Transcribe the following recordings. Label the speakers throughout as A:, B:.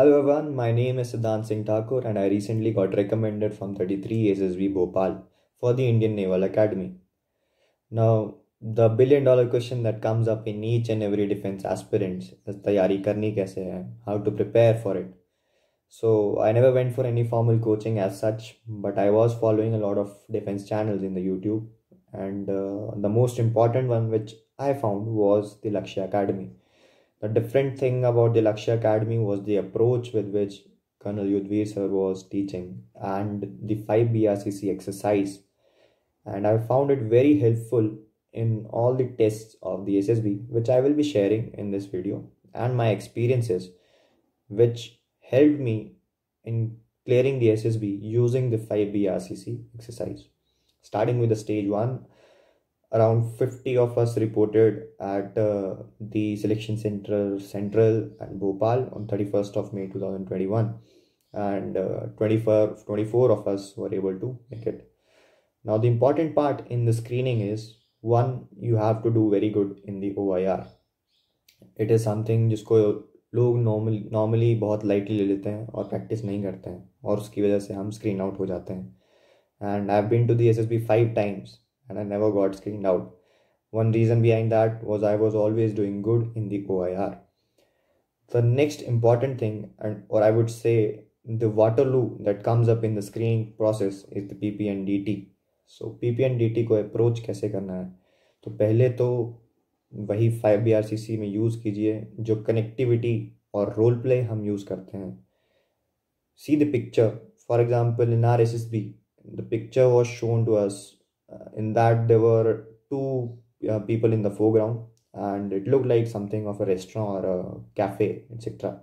A: Hello everyone, my name is Siddhant Singh Thakur and I recently got recommended from 33 ASB Bhopal for the Indian Naval Academy. Now, the billion dollar question that comes up in each and every defense aspirants is तैयारी karni kaise hai? how to prepare for it. So, I never went for any formal coaching as such, but I was following a lot of defense channels in the YouTube and uh, the most important one which I found was the Lakshya Academy the different thing about the Lakshya Academy was the approach with which Colonel Yudhvir sir was teaching and the 5 BRCC exercise. And I found it very helpful in all the tests of the SSB, which I will be sharing in this video, and my experiences, which helped me in clearing the SSB using the 5 BRCC exercise. Starting with the stage 1, around 50 of us reported at uh, the selection center central and bhopal on 31st of may 2021 and uh, 24, of us were able to make it now the important part in the screening is one you have to do very good in the oir It is something something जिसको लोग normally normally बहुत lightly ले लेते हैं और practice नहीं करते हैं और उसकी वजह से हम स्क्रीन आउट हो जाते हैं and I have been to the S S B five times and I never got screened out. One reason behind that was I was always doing good in the OIR. The next important thing, and or I would say the Waterloo that comes up in the screening process is the PP and DT. So PP and DT को approach कैसे करना है तो पहले तो वही five B R C C में use कीजिए जो कनेक्टिविटी और रोल प्ले हम यूज़ करते हैं see the picture for example in our S S B the picture was shown to us uh, in that there were two uh, people in the foreground and it looked like something of a restaurant or a cafe etc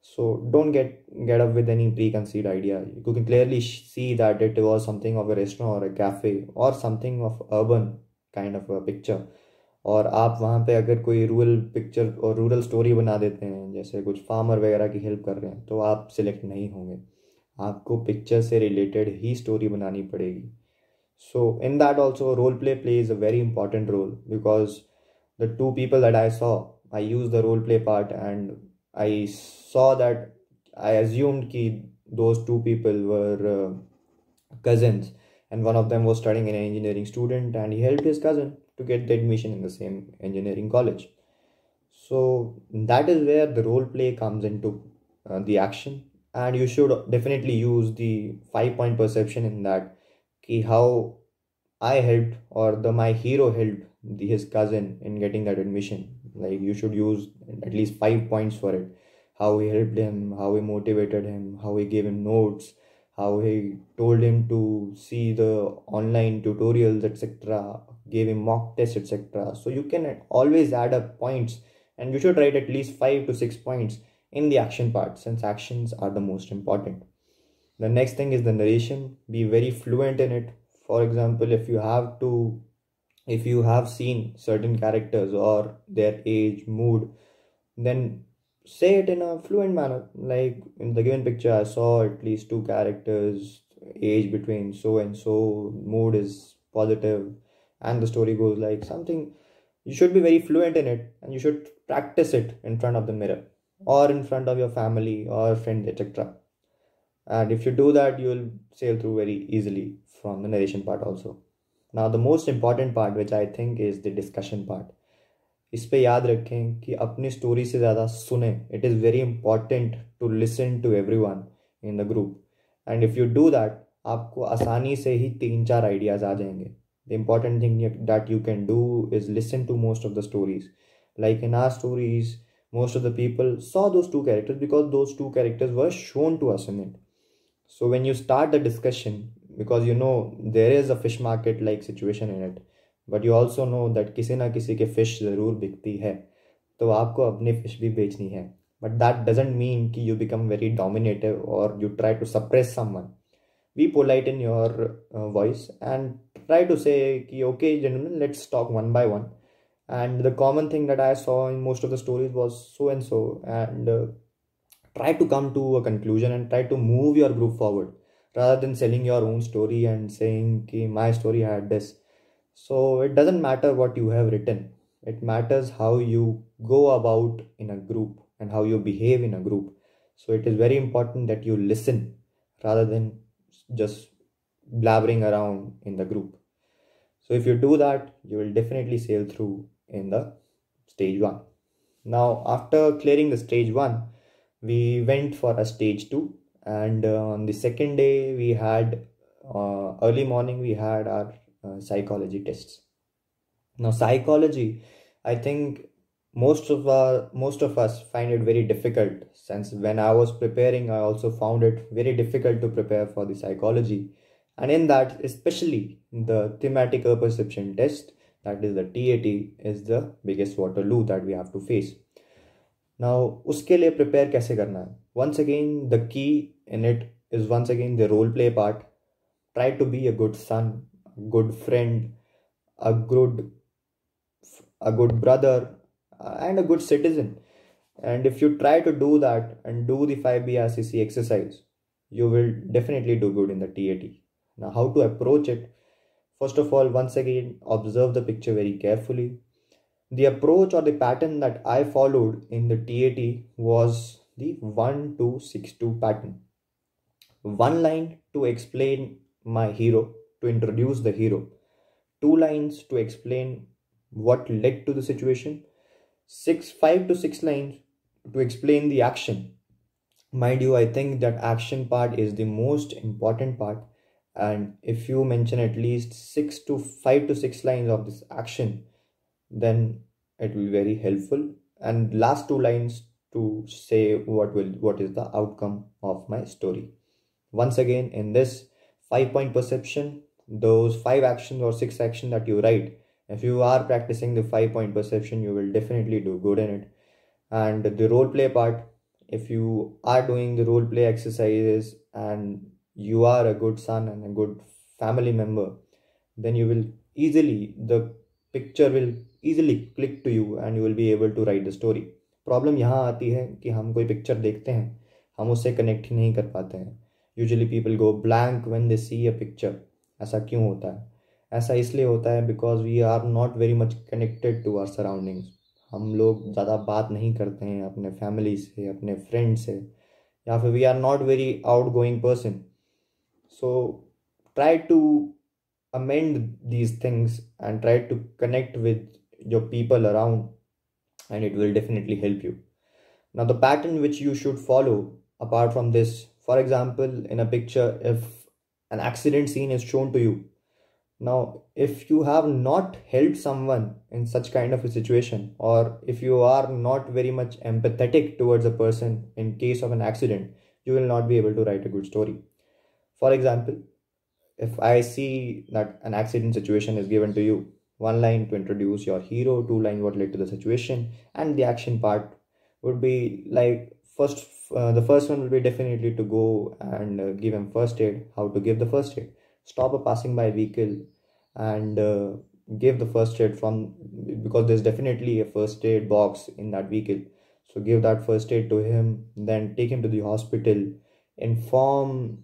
A: so don't get get up with any preconceived idea you can clearly see that it was something of a restaurant or a cafe or something of urban kind of a picture और आप वहाँ पे अगर कोई rural picture और rural story बना देते हैं जैसे कुछ फार्मर वगैरह की हेल्प कर रहे हैं तो आप सिलेक्ट नहीं होंगे आपको पिक्चर से रिलेटेड ही स्टोरी बनानी पड़ेगी so in that also role play plays a very important role because the two people that i saw i used the role play part and i saw that i assumed ki those two people were uh, cousins and one of them was studying an engineering student and he helped his cousin to get the admission in the same engineering college so that is where the role play comes into uh, the action and you should definitely use the five point perception in that कि how I helped or the my hero helped the, his cousin in getting that admission. Like you should use at least five points for it. How he helped him, how he motivated him, how he gave him notes, how he told him to see the online tutorials, etc. Gave him mock tests, etc. So you can always add up points, and you should write at least five to six points in the action part since actions are the most important the next thing is the narration be very fluent in it for example if you have to if you have seen certain characters or their age mood then say it in a fluent manner like in the given picture i saw at least two characters age between so and so mood is positive and the story goes like something you should be very fluent in it and you should practice it in front of the mirror or in front of your family or friend etc and if you do that you will sail through very easily from the narration part also now the most important part which i think is the discussion part इस पे याद रखें कि अपनी story से ज़्यादा सुने it is very important to listen to everyone in the group and if you do that आपको आसानी से ही तीन चार आइडियाज़ आ जाएंगे the important thing that you can do is listen to most of the stories like in our stories most of the people saw those two characters because those two characters were shown to us in it so when you start the discussion because you know there is a fish market like situation in it but you also know that kisi na kisi ke fish zarur bikti hai to aapko apni fish bhi bechni hai but that doesn't mean ki you become very dominative or you try to suppress someone be polite in your uh, voice and try to say ki, okay gentlemen let's talk one by one and the common thing that i saw in most of the stories was so and so and uh, try to come to a conclusion and try to move your group forward rather than selling your own story and saying Ki, my story had this so it doesn't matter what you have written it matters how you go about in a group and how you behave in a group so it is very important that you listen rather than just blabbering around in the group so if you do that you will definitely sail through in the stage 1 now after clearing the stage 1 we went for a stage two and uh, on the second day we had uh, early morning we had our uh, psychology tests now psychology i think most of our most of us find it very difficult since when i was preparing i also found it very difficult to prepare for the psychology and in that especially the thematic perception test that is the tat is the biggest waterloo that we have to face now, उसके लिए prepare कैसे करना है once again the key in it is once again the role play part try to be a good son good friend a good a good brother uh, and a good citizen and if you try to do that and do the 5brcc exercise you will definitely do good in the tat now how to approach it first of all once again observe the picture very carefully the approach or the pattern that I followed in the TAT was the 1262 pattern. One line to explain my hero, to introduce the hero, two lines to explain what led to the situation, six, five to six lines to explain the action. Mind you, I think that action part is the most important part. And if you mention at least six to five to six lines of this action, then it will be very helpful and last two lines to say what will what is the outcome of my story once again in this five point perception those five actions or six actions that you write if you are practicing the five point perception you will definitely do good in it and the role play part if you are doing the role play exercises and you are a good son and a good family member then you will easily the picture will easily click to you and you will be able to write the story problem यहाँ आती है कि हम कोई picture देखते हैं हम उससे कनेक्ट ही नहीं कर पाते हैं usually people go blank when they see a picture ऐसा क्यों होता है ऐसा इसलिए होता है because we are not very much connected to our surroundings हम लोग ज़्यादा बात नहीं करते हैं अपने फैमिली से अपने फ्रेंड से या फिर we are not very outgoing person so try to amend these things and try to connect with your people around and it will definitely help you now the pattern which you should follow apart from this for example in a picture if an accident scene is shown to you now if you have not helped someone in such kind of a situation or if you are not very much empathetic towards a person in case of an accident you will not be able to write a good story for example if i see that an accident situation is given to you one line to introduce your hero two line what led to the situation and the action part would be like first uh, the first one will be definitely to go and uh, give him first aid how to give the first aid stop a passing by vehicle and uh, give the first aid from because there's definitely a first aid box in that vehicle so give that first aid to him then take him to the hospital inform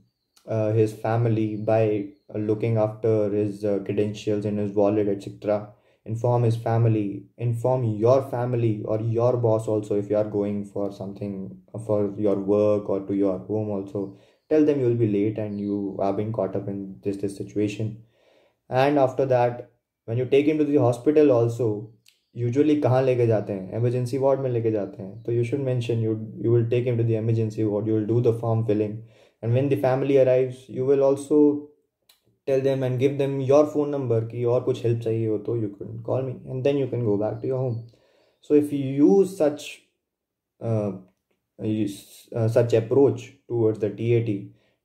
A: uh, his family by uh, looking after his uh, credentials in his wallet, etc. Inform his family, inform your family or your boss also if you are going for something uh, for your work or to your home also. Tell them you will be late and you are being caught up in this this situation. And after that, when you take him to the hospital also, usually कहाँ लेके जाते हैं emergency ward में लेके जाते हैं should mention you you will take him to the emergency ward. You will do the form filling. And when the family arrives, you will also tell them and give them your phone number ki aur kuch help chahiye to you can call me and then you can go back to your home so if you use such uh, uh such approach towards the tat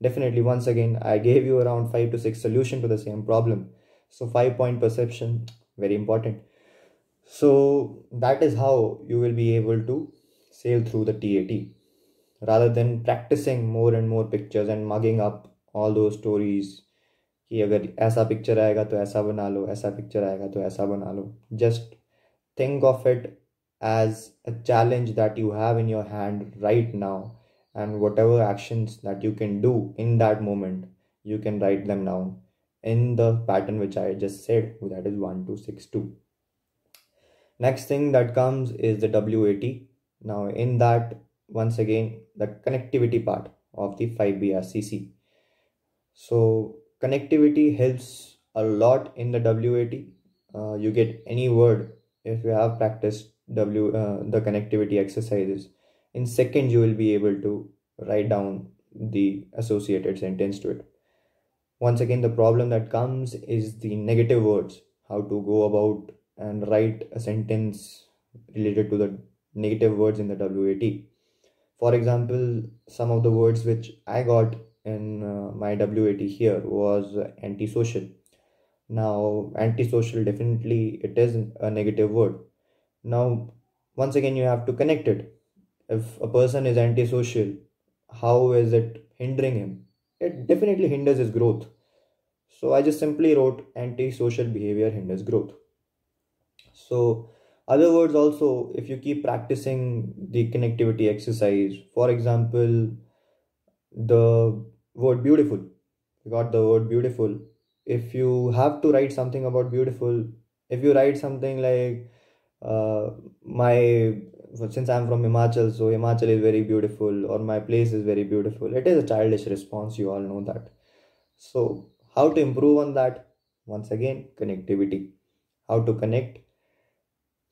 A: definitely once again i gave you around 5 to 6 solution to the same problem so 5 point perception very important so that is how you will be able to sail through the tat rather than practicing more and more pictures and mugging up all those stories कि अगर ऐसा picture आएगा तो ऐसा बना लो ऐसा picture आएगा तो ऐसा बना लो just think of it as a challenge that you have in your hand right now and whatever actions that you can do in that moment you can write them down in the pattern which i just said that is 1262 next thing that comes is the w80 now in that once again the connectivity part of the 5brcc so connectivity helps a lot in the WAT. Uh, you get any word if you have practiced W uh, the connectivity exercises. In seconds, you will be able to write down the associated sentence to it. Once again, the problem that comes is the negative words. How to go about and write a sentence related to the negative words in the WAT. For example, some of the words which I got in uh, my WAT here was antisocial. Now, antisocial definitely it is a negative word. Now, once again, you have to connect it. If a person is antisocial, how is it hindering him? It definitely hinders his growth. So I just simply wrote antisocial behavior hinders growth. So other words also, if you keep practicing the connectivity exercise, for example, the word beautiful you got the word beautiful if you have to write something about beautiful if you write something like uh, my since i'm from himachal so himachal is very beautiful or my place is very beautiful it is a childish response you all know that so how to improve on that once again connectivity how to connect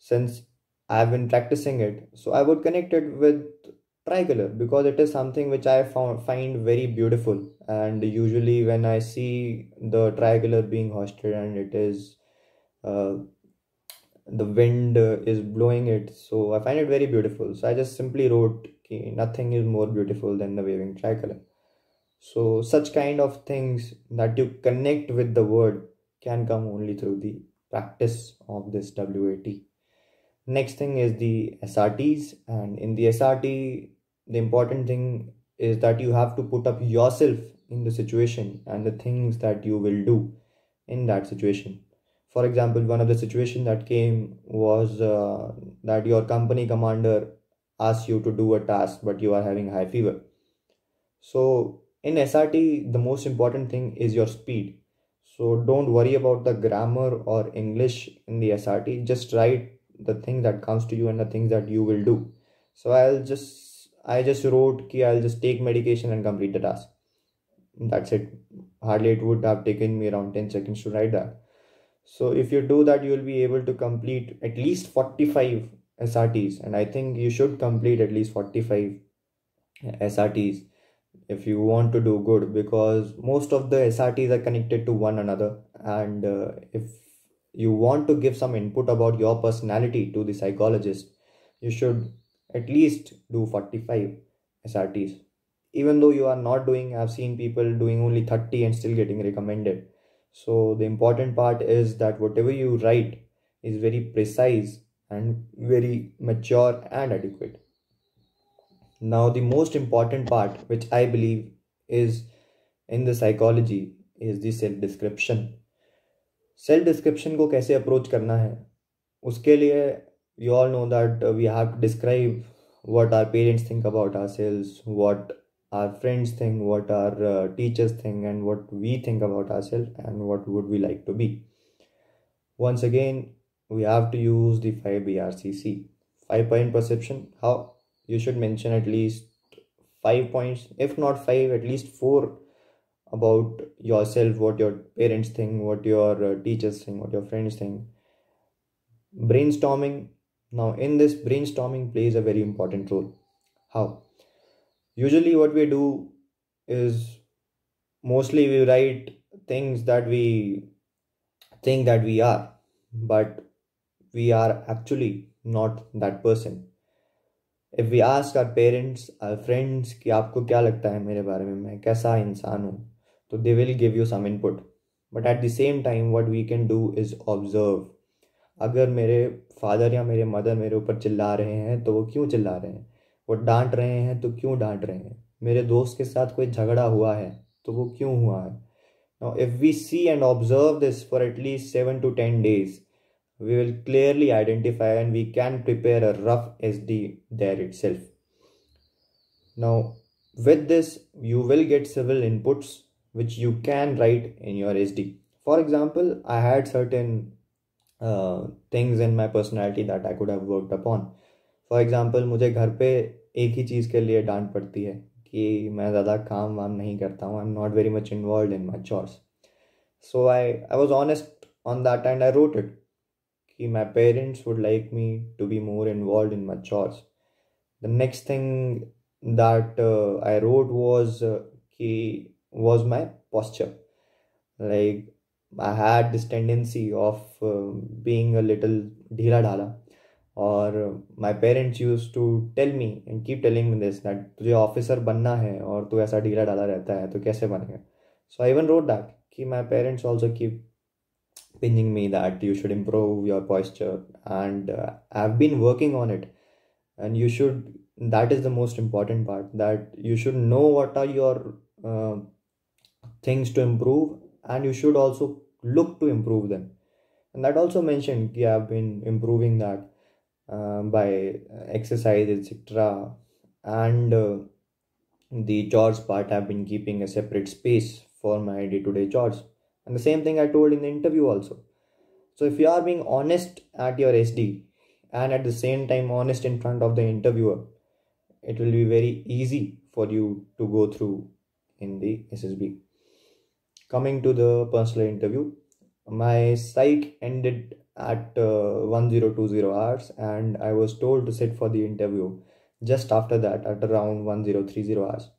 A: since i've been practicing it so i would connect it with tricolor because it is something which i found, find very beautiful and usually when i see the tricolor being hoisted and it is uh, the wind is blowing it so i find it very beautiful so i just simply wrote okay, nothing is more beautiful than the waving tricolor so such kind of things that you connect with the word can come only through the practice of this wat next thing is the srts and in the srt the important thing is that you have to put up yourself in the situation and the things that you will do in that situation for example one of the situation that came was uh, that your company commander asks you to do a task but you are having high fever so in srt the most important thing is your speed so don't worry about the grammar or english in the srt just write the thing that comes to you and the things that you will do so i'll just I just wrote ki I'll just take medication and complete the task. That's it. Hardly it would have taken me around 10 seconds to write that. So if you do that, you'll be able to complete at least 45 SRTs. And I think you should complete at least 45 SRTs if you want to do good because most of the SRTs are connected to one another. And uh, if you want to give some input about your personality to the psychologist, you should at least do 45 SRTs. Even though you are not doing, I've seen people doing only 30 and still getting recommended. So the important part is that whatever you write is very precise and very mature and adequate. Now, the most important part, which I believe is in the psychology, is the self description. Self description को कैसे approach करना है उसके लिए we all know that uh, we have to describe what our parents think about ourselves what our friends think what our uh, teachers think and what we think about ourselves and what would we like to be once again we have to use the 5 brcc 5 point perception how you should mention at least 5 points if not 5 at least 4 about yourself what your parents think what your uh, teachers think what your friends think brainstorming now, in this, brainstorming plays a very important role. How? Usually, what we do is mostly we write things that we think that we are, but we are actually not that person. If we ask our parents, our friends, कि आपको क्या लगता है मेरे बारे में मैं कैसा इंसान हूँ तो they will give you some input but at the same time what we can do is अगर मेरे फादर या मेरे मदर मेरे ऊपर चिल्ला रहे हैं तो वो क्यों चिल्ला रहे हैं वो डांट रहे हैं तो क्यों डांट रहे हैं मेरे दोस्त के साथ कोई झगड़ा हुआ है तो वो क्यों हुआ है ना if we see and observe this for at least seven to ten days we will clearly identify and we can prepare a rough S D there itself ना with this you will get civil inputs which you can write in your S D for example I had certain things in my personality that I could have worked upon for example मुझे घर पर एक ही चीज़ के लिए डांट पड़ती है कि मैं ज़्यादा काम वाम नहीं करता हूँ I am not very much involve in my chores so I I was honest on that and I wrote it कि my parents would like me to be more involve in my chores the next thing that I wrote was कि was my posture like I had this tendency of uh, being a little dhila dhala. और my parents use to tell me and keep telling me this that तुझे officer बनना है और तू ऐसा ढीला डाला रहता है तो कैसे बनेगा so I even wrote that कि my parents also keep pinching me that you should improve your posture and I have been working on it and you should that is the most important part that you should know what are your things to improve and you should also look to improve them and that also mentioned yeah, i've been improving that uh, by exercise etc and uh, the chores part i've been keeping a separate space for my day-to-day chores and the same thing i told in the interview also so if you are being honest at your sd and at the same time honest in front of the interviewer it will be very easy for you to go through in the ssb coming to the personal interview my psych ended at uh, 1020 hours and i was told to sit for the interview just after that at around 1030 hours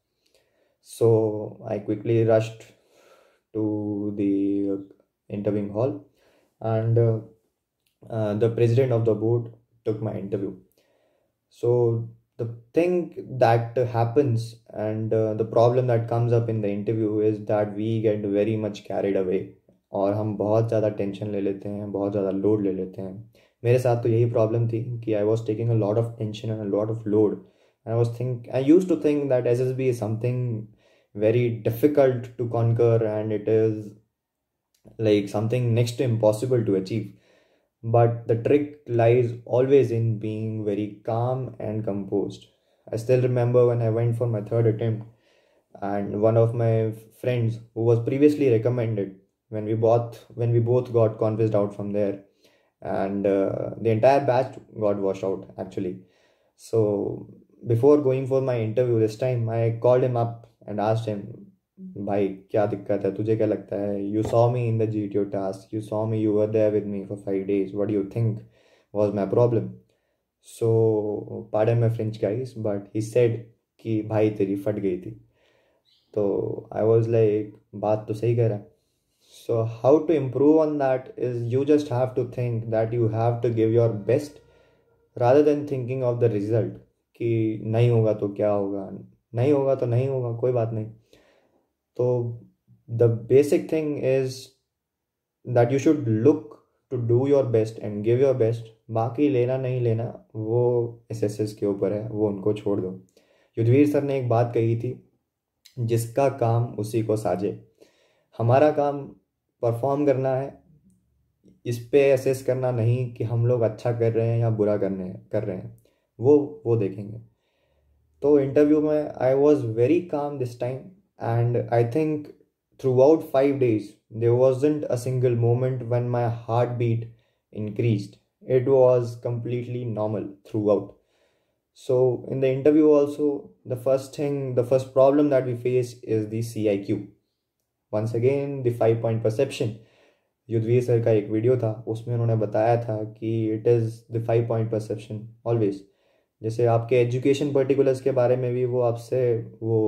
A: so i quickly rushed to the interviewing hall and uh, uh, the president of the board took my interview so the thing that happens and uh, the problem that comes up in the interview is that we get very much carried away और हम बहुत ज़्यादा tension ले लेते हैं बहुत ज़्यादा load ले लेते हैं मेरे साथ तो यही प्रॉब्लम थी कि I was taking a lot of tension and lot of load and I was think I use to think that S S B is very difficult to conquer and it is like something next to impossible to achieve but the trick lies always in being very calm and composed. I still remember when I went for my third attempt, and one of my friends who was previously recommended when we both when we both got convinced out from there, and uh, the entire batch got washed out actually. So before going for my interview this time, I called him up and asked him भाई क्या दिक्कत है तुझे क्या लगता है you saw me in the G T O task you saw me you were there with me for five days what you think was my problem so um my French guys but he said कि भाई तेरी फट गई थी तो आई was like बात तो सही कह रहा है so how to improve on that is you just have to think that you have to give your best rather than thinking of the result कि नहीं होगा तो क्या होगा नहीं होगा तो नहीं होगा कोई बात नहीं तो the basic thing is that you should look to do your best and give your best बाकी लेना नहीं लेना वो एस एस एस के ऊपर है वो उनको छोड़ दो युद्धवीर सर ने एक बात कही थी जिसका काम उसी को साजे हमारा काम परफॉर्म करना है इस पे असेस करना नहीं कि हम लोग अच्छा कर रहे हैं या बुरा करने कर रहे हैं वो वो देखेंगे तो इंटरव्यू में I was very calm this time and I think throughout five days, there wasn't a single moment when my heartbeat increased. It was completely normal throughout. So, in the interview, also, the first thing, the first problem that we face is the CIQ. Once again, the five point perception. Yudhveer sir का एक video था उसमें उन्होंने बताया था कि it is the five point perception always जैसे आपके एजुकेशन पर्टिकुलर्स के बारे में भी वो आपसे वो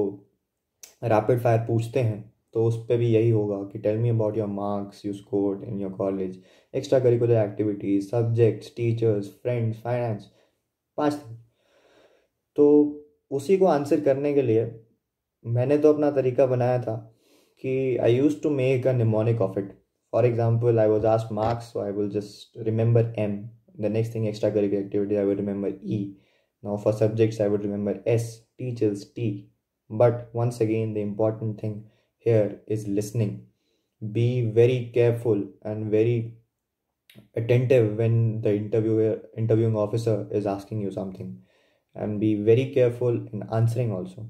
A: रैपिड फायर पूछते हैं तो उस पर भी यही होगा कि tell me about your marks you scored in your college extra curricular activities subjects teachers friends finance पाँच तो उसी को आंसर करने के लिए मैंने तो अपना तरीका बनाया था कि I use to make a mnemonic of it for example I was asked marks I will just remember M the next thing extra curricular activity I will remember E now for subjects I will remember S teachers T But once again, the important thing here is listening. Be very careful and very attentive when the interviewer interviewing officer is asking you something and be very careful in answering also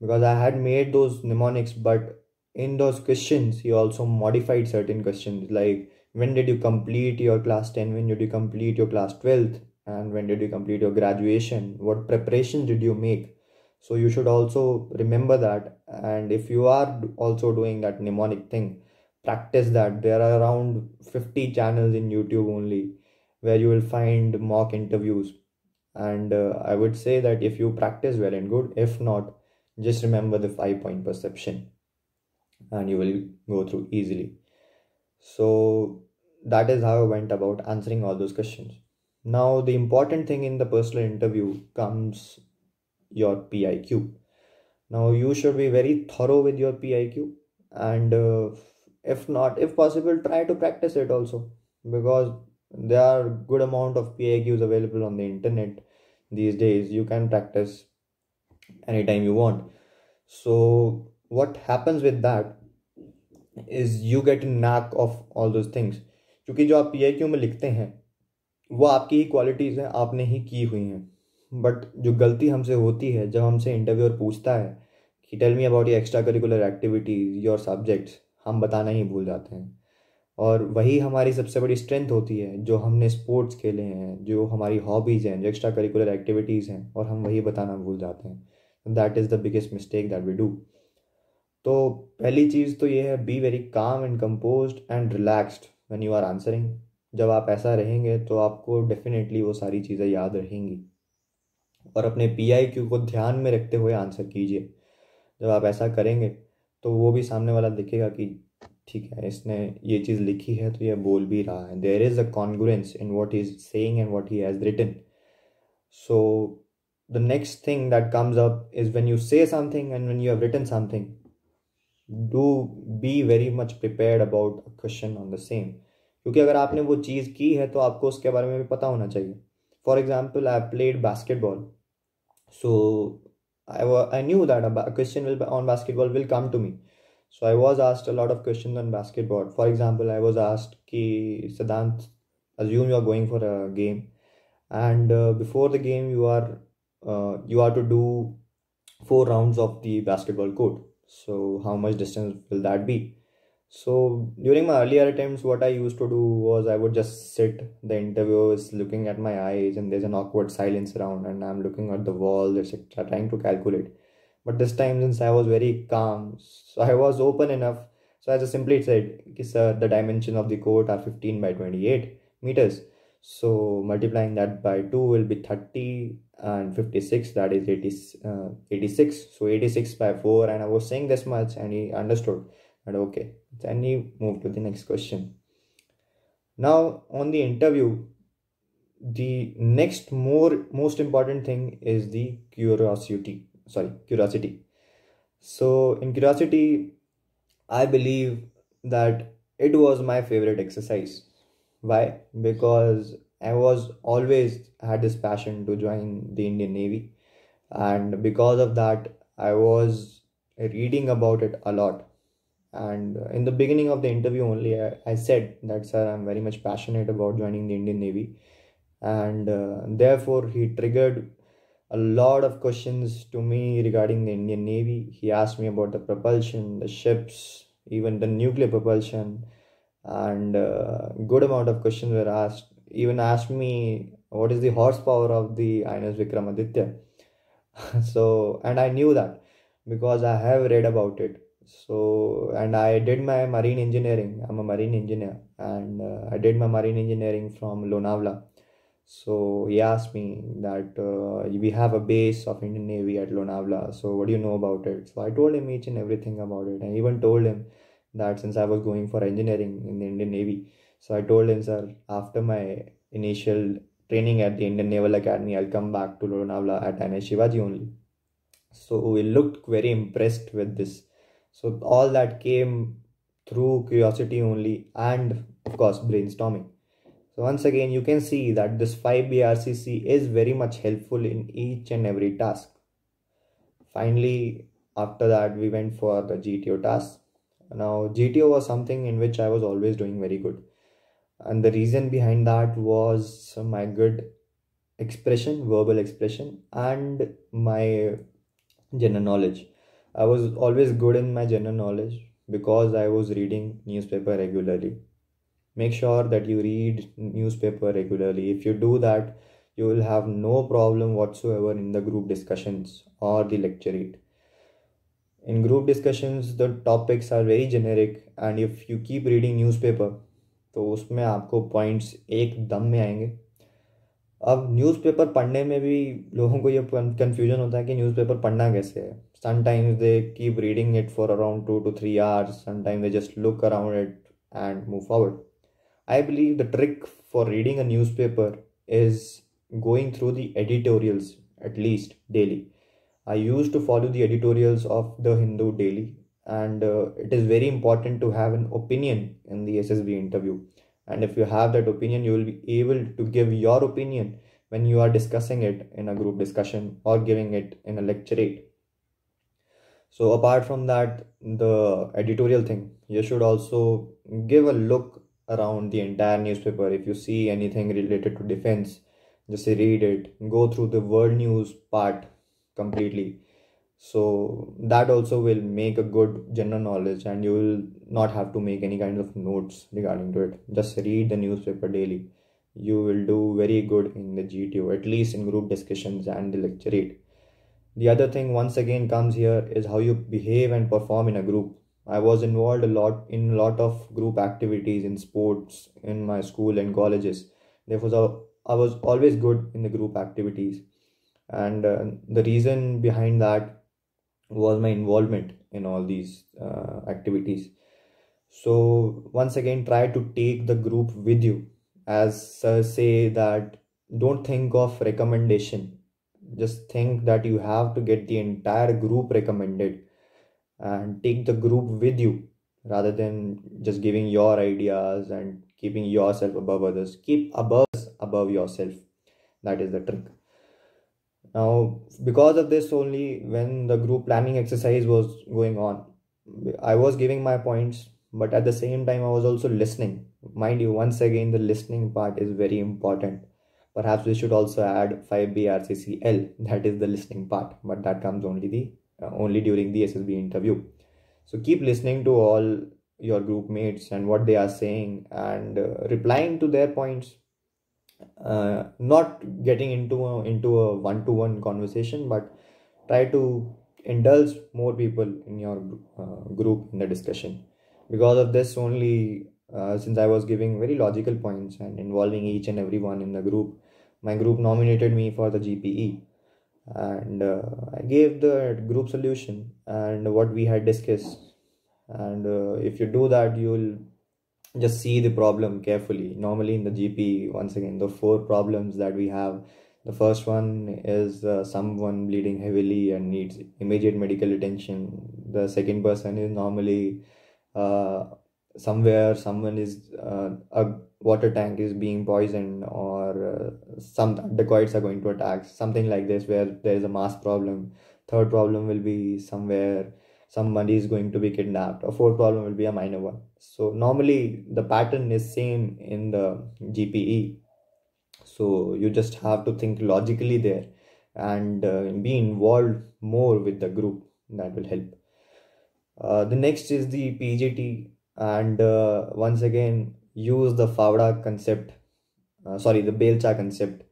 A: because i had made those mnemonics but in those questions he also modified certain questions like when did you complete your class 10 when did you complete your class 12th and when did you complete your graduation what preparations did you make so you should also remember that and if you are also doing that mnemonic thing practice that there are around 50 channels in youtube only where you will find mock interviews and uh, i would say that if you practice well and good if not just remember the five point perception and you will go through easily so that is how i went about answering all those questions now the important thing in the personal interview comes your PIQ. Now, you should be very thorough with your PIQ, and uh, if not, if possible, try to practice it also because there are good amount of PIQs available on the internet these days. You can practice anytime you want. So, what happens with that is you get a knack of all those things. क्योंकि जो आप P में लिखते हैं वो आपकी ही qualities हैं आपने ही की हुई हैं बट जो गलती हमसे होती है जब हमसे इंटरव्यूअर पूछता है कि tell me about your extra curricular activities your subjects हम बताना ही भूल जाते हैं और वही हमारी सबसे बड़ी स्ट्रेंथ होती है जो हमने स्पोर्ट्स खेले हैं जो हमारी हॉबीज़ हैं जो एक्स्ट्रा करिकुलर एक्टिविटीज़ हैं और हम वही बताना भूल जाते हैं that is the biggest mistake that we do तो पहली चीज़ तो ये है be very calm and compose and relaxed when you are answering जब आप ऐसा रहेंगे तो आपको डेफिनेटली वो सारी चीज़ें याद रहेंगी और अपने पी को ध्यान में रखते हुए आंसर कीजिए जब आप ऐसा करेंगे तो वो भी सामने वाला दिखेगा कि ठीक है इसने ये चीज़ लिखी है तो ये बोल भी रहा है there is a congruence in what is saying and what he has written so the next thing that comes up is when you say something and when you have written something do be very much prepare about a question on the same क्योंकि अगर आपने वो चीज़ की है तो आपको उसके बारे में भी पता होना चाहिए for example I played basketball so I, I knew that a, ba- question will, on basketball will come to me so i was asked a lot of questions on basketball for example i was asked ki siddhant assume you are going for a game and uh, before the game you are uh, you are to do four rounds of the basketball court so how much distance will that be so during my earlier attempts what i used to do was i would just sit the interviewer is looking at my eyes and there's an awkward silence around and i'm looking at the wall etc trying to calculate but this time since i was very calm so i was open enough so i just simply said sir the dimension of the court are 15 by 28 meters so multiplying that by 2 will be 30 and 56 that is 80, uh, 86 so 86 by 4 and i was saying this much and he understood and okay then you move to the next question now on the interview the next more most important thing is the curiosity sorry curiosity so in curiosity i believe that it was my favorite exercise why because i was always had this passion to join the indian navy and because of that i was reading about it a lot and uh, in the beginning of the interview only i, I said that sir i'm very much passionate about joining the indian navy and uh, therefore he triggered a lot of questions to me regarding the indian navy he asked me about the propulsion the ships even the nuclear propulsion and uh, good amount of questions were asked even asked me what is the horsepower of the INS Vikramaditya so and I knew that because I have read about it so and i did my marine engineering i'm a marine engineer and uh, i did my marine engineering from lonavala so he asked me that uh, we have a base of indian navy at lonavala so what do you know about it so i told him each and everything about it and even told him that since i was going for engineering in the indian navy so i told him sir after my initial training at the indian naval academy i'll come back to lonavala at ns shivaji only so he looked very impressed with this so all that came through curiosity only and of course brainstorming. So once again you can see that this 5BRCC is very much helpful in each and every task. Finally after that we went for the GTO task. Now GTO was something in which I was always doing very good and the reason behind that was my good expression verbal expression and my general knowledge I was always good in my general knowledge because I was reading newspaper regularly. Make sure that you read newspaper regularly. If you do that, you will have no problem whatsoever in the group discussions or the lecturate. In group discussions, the topics are very generic, and if you keep reading newspaper, तो उसमें आपको points एक दम में आएंगे अब newspaper पढ़ने में भी लोगों को ये कन्फ्यूजन होता है कि न्यूज़पेपर पढ़ना कैसे है some times they keep reading it for around two two three hours some time they just look around it and move forward I believe the trick for reading a newspaper is going through the editorials at least daily I use to follow the editorials of the Hindu daily and it is very important to have an opinion in the S S B interview and if you have that opinion you will be able to give your opinion when you are discussing it in a group discussion or giving it in a lecturate so apart from that the editorial thing you should also give a look around the entire newspaper if you see anything related to defense just read it go through the world news part completely so that also will make a good general knowledge and you will not have to make any kind of notes regarding to it just read the newspaper daily you will do very good in the gto at least in group discussions and the lecturate the other thing once again comes here is how you behave and perform in a group i was involved a lot in a lot of group activities in sports in my school and colleges therefore i was always good in the group activities and uh, the reason behind that was my involvement in all these uh, activities so once again try to take the group with you as sir say that don't think of recommendation just think that you have to get the entire group recommended and take the group with you rather than just giving your ideas and keeping yourself above others keep above above yourself that is the trick now because of this only when the group planning exercise was going on i was giving my points but at the same time i was also listening mind you once again the listening part is very important perhaps we should also add 5brccl that is the listening part but that comes only the uh, only during the ssb interview so keep listening to all your group mates and what they are saying and uh, replying to their points uh, not getting into a, into a one-to-one conversation but try to indulge more people in your uh, group in the discussion because of this only uh, since i was giving very logical points and involving each and everyone in the group my group nominated me for the gpe and uh, i gave the group solution and what we had discussed and uh, if you do that you'll just see the problem carefully normally in the gp once again the four problems that we have the first one is uh, someone bleeding heavily and needs immediate medical attention the second person is normally uh, somewhere someone is uh, a water tank is being poisoned or uh, some dacoits are going to attack something like this where there is a mass problem third problem will be somewhere somebody is going to be kidnapped a fourth problem will be a minor one so normally the pattern is same in the gpe so you just have to think logically there and uh, be involved more with the group that will help uh, the next is the PGT, and uh, once again use the favda concept uh, sorry the belcha concept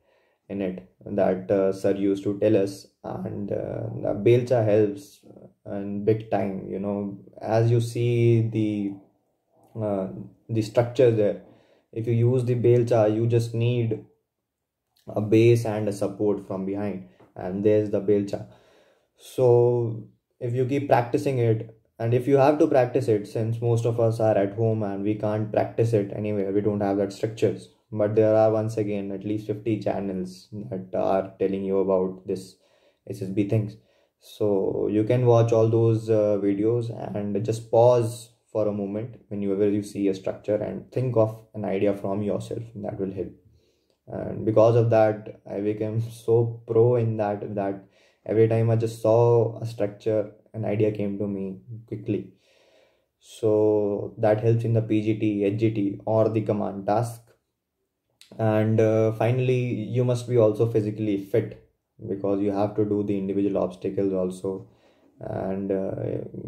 A: in it that uh, sir used to tell us and uh, the belcha helps and big time you know as you see the uh, the structure there if you use the belcha, you just need a base and a support from behind and there's the belcha. so if you keep practicing it and if you have to practice it since most of us are at home and we can't practice it anywhere we don't have that structures but there are once again at least 50 channels that are telling you about this ssb things so you can watch all those uh, videos and just pause for a moment whenever you see a structure and think of an idea from yourself that will help and because of that i became so pro in that that every time i just saw a structure an idea came to me quickly so that helps in the pgt hgt or the command task and uh, finally you must be also physically fit because you have to do the individual obstacles also and uh,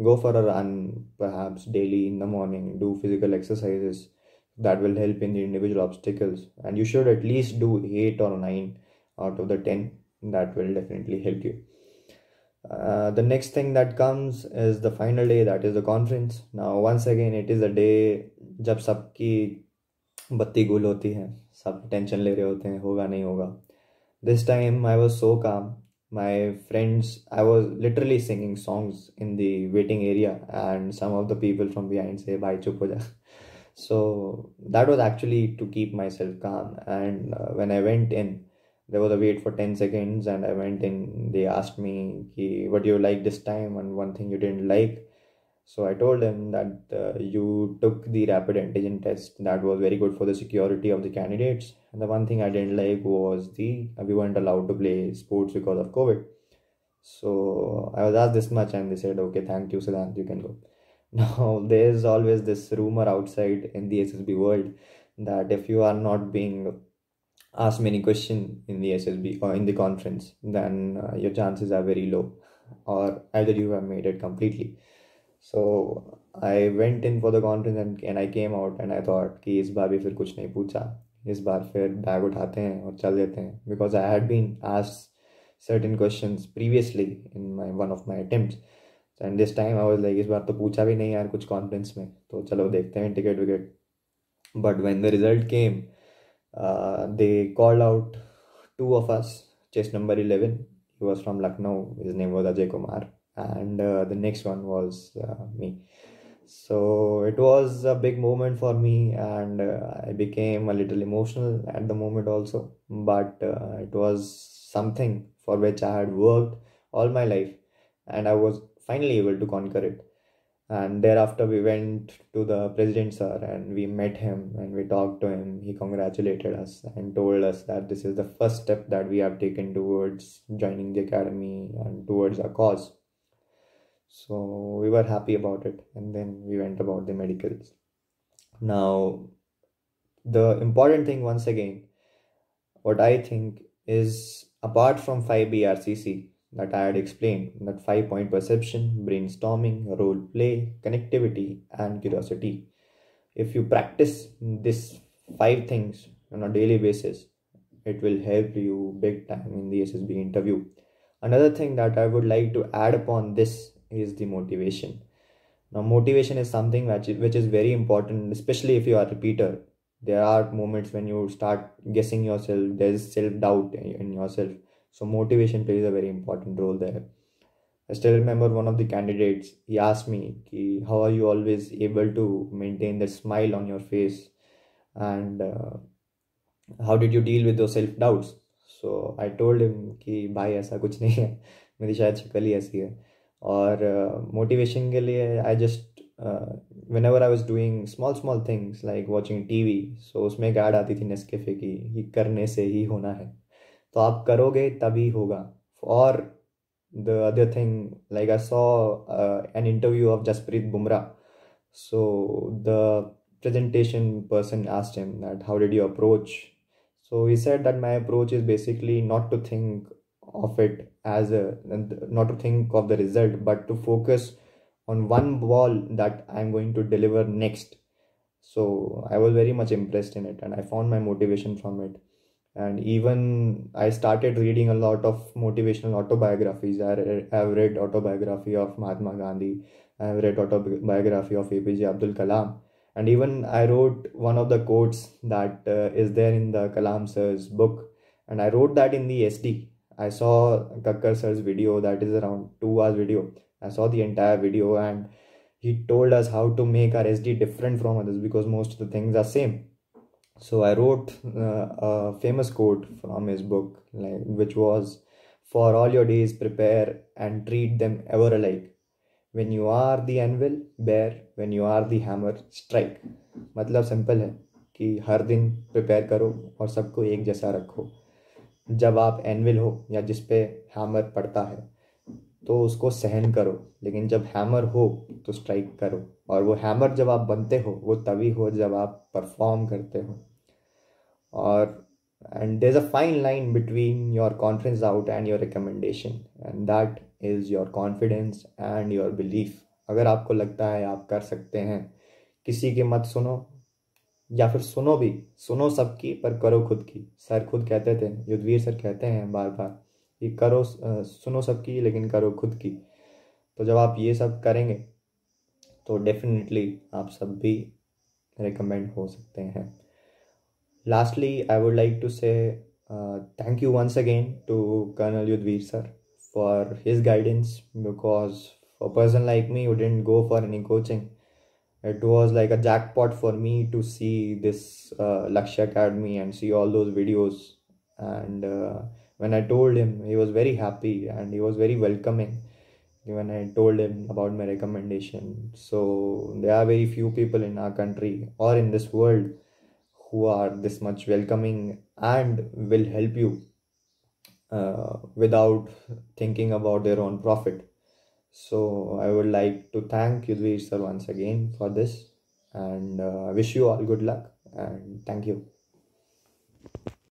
A: go for a run perhaps daily in the morning do physical exercises that will help in the individual obstacles and you should at least do 8 or 9 out of the 10 that will definitely help you uh, the next thing that comes is the final day that is the conference now once again it is a day जब सबकी बत्ती गुल होती है सब tension ले रहे होते हैं होगा नहीं होगा this time I was so calm. My friends, I was literally singing songs in the waiting area, and some of the people from behind say, "bye, chupoja." So that was actually to keep myself calm. And uh, when I went in, there was a wait for 10 seconds, and I went in. They asked me, Ki, What do you like this time? and one thing you didn't like so I told him that uh, you took the rapid antigen test that was very good for the security of the candidates. And the one thing I didn't like was the uh, we weren't allowed to play sports because of COVID. So I was asked this much, and they said, "Okay, thank you, Siddhant, you can go." Now there is always this rumor outside in the SSB world that if you are not being asked many questions in the SSB or uh, in the conference, then uh, your chances are very low, or either you have made it completely so I went in for the conference and and I came out and I thought कि इस बार भी फिर कुछ नहीं पूछा इस बार फिर bag उठाते हैं और चल देते हैं बिकॉज आई हैड बीन आज certain question previously in my one of my attempt and this time I was like इस बार तो पूछा भी नहीं यार कुछ कॉन्फ्रेंस में तो चलो देखते हैं ticket wicket but when the result came they call out two of us chest number eleven he was from Lucknow his name was Ajay Kumar and uh, the next one was uh, me so it was a big moment for me and uh, i became a little emotional at the moment also but it was something for which i had worked all my life and i was finally able to conquer it and thereafter we went to the president sir and we met him and we talked to him he congratulated us and told us that this is the first step that we have taken towards joining the academy and towards our cause so we were happy about it and then we went about the medicals now the important thing once again what i think is apart from 5 brcc that i had explained that 5 point perception brainstorming role play connectivity and curiosity if you practice these five things on a daily basis it will help you big time in the ssb interview another thing that i would like to add upon this is the motivation now motivation is something which which is very important especially if you are a repeater there are moments when you start guessing yourself there is self doubt in yourself so motivation plays a very important role there i still remember one of the candidates he asked me Ki, how are you always able to maintain the smile on your face and uh, how did you deal with those self doubts so i told him "Ki bhai, ऐसा कुछ नहीं है मेरी शायद शक्ल ऐसी है और मोटिवेशन uh, के लिए I just whenever I was doing small small things like watching T V so उसमें एक ऐड आती थी नेस्केफे की ये करने से ही होना है तो आप करोगे तभी होगा और the other thing like I saw an interview of Jasprit Bumrah so the presentation person asked him that how did you approach so he said that my approach is basically not to think of it as a not to think of the result but to focus on one ball that i'm going to deliver next so i was very much impressed in it and i found my motivation from it and even i started reading a lot of motivational autobiographies i have read autobiography of mahatma gandhi i have read autobiography of apj abdul kalam and even i wrote one of the quotes that uh, is there in the kalam sir's book and i wrote that in the sd I saw Kakkar sir's video that is around two hours video. I saw the entire video and he told us how to make our SD different from others because most of the things are same. So I wrote uh, a famous quote from his book like which was for all your days prepare and treat them ever alike. When you are the anvil, bear. When you are the hammer, strike. मतलब simple है कि हर दिन prepare करो और सबको एक जैसा रखो जब आप एनविल हो या जिस पे हैमर पड़ता है तो उसको सहन करो लेकिन जब हैमर हो तो स्ट्राइक करो और वो हैमर जब आप बनते हो वो तभी हो जब आप परफॉर्म करते हो और and there a fine line between your confidence out and your recommendation and that is your confidence and your belief अगर आपको लगता है आप कर सकते हैं किसी के मत सुनो या फिर सुनो भी सुनो सबकी पर करो खुद की सर खुद कहते थे युद्धवीर सर कहते हैं बार बार कि करो सुनो सबकी लेकिन करो खुद की तो जब आप ये सब करेंगे तो डेफिनेटली आप सब भी रिकमेंड हो सकते हैं lastly I would like to say thank you once again to colonel Yudhveer sir for his guidance because for person like me you don't go for any coaching it was like a jackpot for me to see this uh, Lakshya Academy and see all those videos. And uh, when I told him, he was very happy and he was very welcoming when I told him about my recommendation. So there are very few people in our country or in this world who are this much welcoming and will help you uh, without thinking about their own profit. So I would like to thank Yudhvir sir once again for this and uh, wish you all good luck and thank you.